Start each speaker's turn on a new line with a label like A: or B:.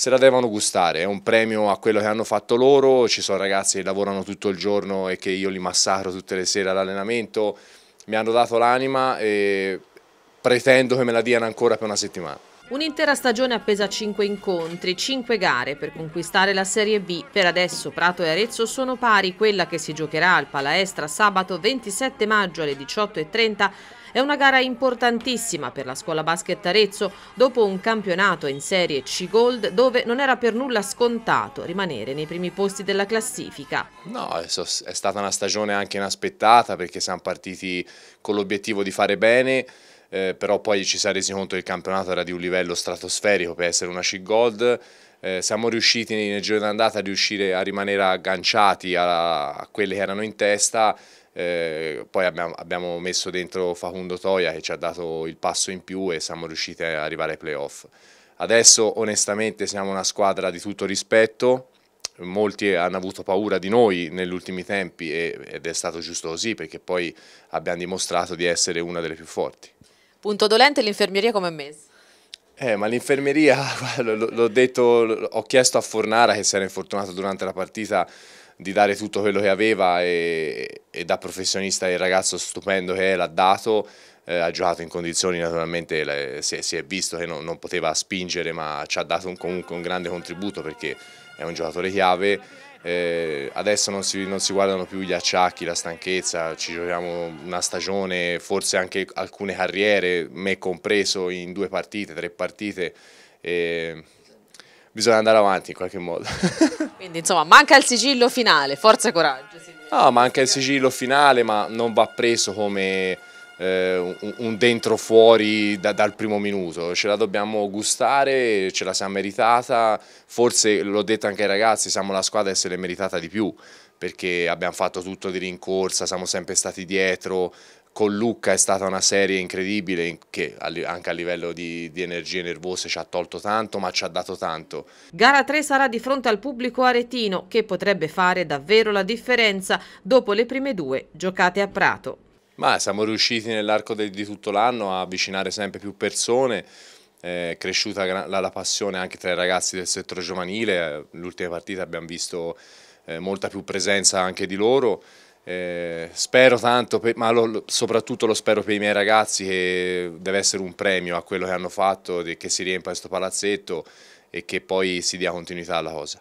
A: se la devono gustare, è un premio a quello che hanno fatto loro, ci sono ragazzi che lavorano tutto il giorno e che io li massacro tutte le sere all'allenamento, mi hanno dato l'anima e pretendo che me la diano ancora per una settimana.
B: Un'intera stagione appesa a 5 incontri, 5 gare per conquistare la Serie B. Per adesso Prato e Arezzo sono pari, quella che si giocherà al Palaestra sabato 27 maggio alle 18.30 è una gara importantissima per la scuola basket Arezzo dopo un campionato in Serie C Gold dove non era per nulla scontato rimanere nei primi posti della classifica.
A: No, è stata una stagione anche inaspettata perché siamo partiti con l'obiettivo di fare bene eh, però poi ci si è resi conto che il campionato era di un livello stratosferico per essere una C-Gold, eh, siamo riusciti nel giro d'andata a riuscire a rimanere agganciati a, a quelle che erano in testa, eh, poi abbiamo, abbiamo, messo dentro Facundo Toia che ci ha dato il passo in più e siamo riusciti ad arrivare ai playoff. Adesso onestamente siamo una squadra di tutto rispetto, molti hanno avuto paura di noi negli ultimi tempi ed è stato giusto così perché poi abbiamo dimostrato di essere una delle più forti.
B: Punto dolente l'infermeria come
A: è Eh, ma l'infermeria, l'ho detto, ho chiesto a Fornara che si era infortunato durante la partita di dare tutto quello che aveva e, e da professionista il ragazzo stupendo che è l'ha dato, eh, ha giocato in condizioni naturalmente, le, si, è, si, è, visto che non, non poteva spingere ma ci ha dato un, comunque un grande contributo perché è un giocatore chiave eh, adesso non si, non si, guardano più gli acciacchi, la stanchezza, ci giochiamo una stagione, forse anche alcune carriere, me compreso in due partite, tre partite. Eh, bisogna andare avanti in qualche modo.
B: Quindi insomma manca il sigillo finale, forza e coraggio.
A: No, manca il sigillo finale ma non va preso come eh, un, un, dentro fuori da, dal primo minuto, ce la dobbiamo gustare, ce la siamo meritata, forse l'ho detto anche ai ragazzi, siamo la squadra che se l'è meritata di più perché abbiamo fatto tutto di rincorsa, siamo sempre stati dietro, con Lucca è stata una serie incredibile che anche a livello di, di, energie nervose ci ha tolto tanto ma ci ha dato tanto.
B: Gara 3 sarà di fronte al pubblico aretino che potrebbe fare davvero la differenza dopo le prime due giocate a Prato.
A: Ma siamo riusciti nell'arco di tutto l'anno a avvicinare sempre più persone, è cresciuta la, la passione anche tra i ragazzi del settore giovanile, l'ultima partita abbiamo visto eh, molta più presenza anche di loro, eh, spero tanto, per, ma lo, soprattutto lo spero per i miei ragazzi che deve essere un premio a quello che hanno fatto, che si riempa questo palazzetto e che poi si dia continuità alla cosa.